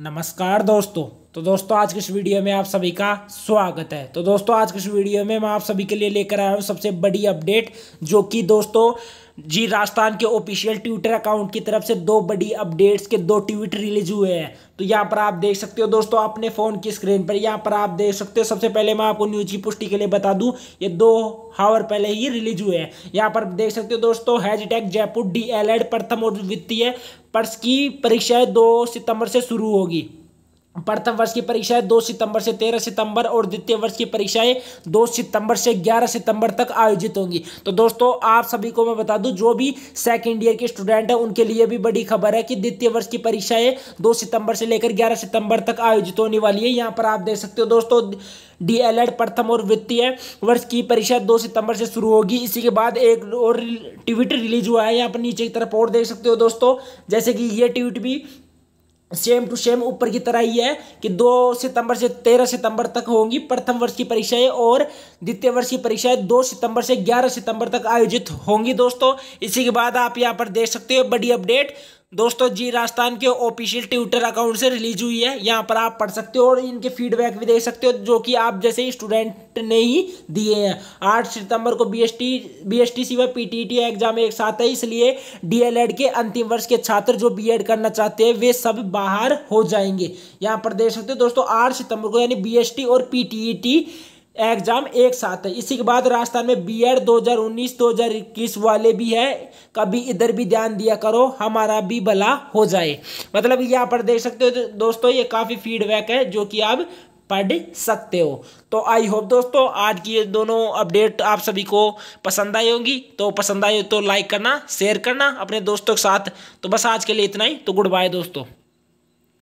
नमस्कार दोस्तों तो दोस्तों आज के इस वीडियो में आप सभी का स्वागत है तो दोस्तों आज के इस वीडियो में मैं आप सभी के लिए लेकर आया हूँ सबसे बड़ी अपडेट जो कि दोस्तों जी राजस्थान के ऑफिशियल ट्विटर अकाउंट की तरफ से दो बड़ी अपडेट्स के दो ट्वीट रिलीज हुए हैं तो यहाँ पर आप देख सकते हो दोस्तों अपने फ़ोन की स्क्रीन पर यहाँ पर आप देख सकते हो सबसे पहले मैं आपको न्यूज की पुष्टि के लिए बता दूं ये दो हावर पहले ही रिलीज हुए हैं यहाँ पर देख सकते हो दोस्तों हैज जयपुर डी प्रथम और द्वितीय पर्स की परीक्षाएं दो सितंबर से शुरू होगी प्रथम वर्ष की परीक्षाएं दो सितंबर से तेरह सितंबर और द्वितीय वर्ष की परीक्षाएं दो सितंबर से ग्यारह सितंबर तक आयोजित होंगी तो दोस्तों आप सभी को मैं बता दूं जो भी सेकंड ईयर के स्टूडेंट हैं उनके लिए भी बड़ी खबर है कि द्वितीय वर्ष की परीक्षाएं दो सितंबर से लेकर ग्यारह सितंबर तक आयोजित होने वाली है यहाँ पर आप देख सकते हो दोस्तों डी प्रथम और वित्तीय वर्ष की परीक्षा दो सितंबर से शुरू होगी इसी के बाद एक और ट्वीट रिलीज हुआ है यहाँ पर नीचे की तरफ और देख सकते हो दोस्तों जैसे कि ये ट्वीट भी सेम टू सेम ऊपर की तरह ही है कि दो सितंबर से तेरह सितंबर तक होंगी प्रथम वर्ष की परीक्षाएं और द्वितीय वर्ष की परीक्षाएं दो सितंबर से ग्यारह सितंबर तक आयोजित होंगी दोस्तों इसी के बाद आप यहां पर देख सकते हो बड़ी अपडेट दोस्तों जी राजस्थान के ऑफिशियल ट्विटर अकाउंट से रिलीज हुई है यहाँ पर आप पढ़ सकते हो और इनके फीडबैक भी दे सकते हो जो कि आप जैसे स्टूडेंट ने ही दिए हैं आठ सितंबर को बी बीएसटी बीएसटी सी व टी एग्जाम एक साथ है इसलिए डीएलएड के अंतिम वर्ष के छात्र जो बीएड करना चाहते हैं वे सब बाहर हो जाएंगे यहाँ पर देख सकते हो दोस्तों आठ सितंबर को यानी बी और पी एग्जाम एक साथ है इसी के बाद राजस्थान में बी एड दो हजार वाले भी है कभी इधर भी ध्यान दिया करो हमारा भी भला हो जाए मतलब यहाँ पर देख सकते हो तो दोस्तों ये काफ़ी फीडबैक है जो कि आप पढ़ सकते हो तो आई होप दोस्तों आज की ये दोनों अपडेट आप सभी को पसंद आई होंगी तो पसंद आई हो तो लाइक करना शेयर करना अपने दोस्तों के साथ तो बस आज के लिए इतना ही तो गुड बाय दोस्तों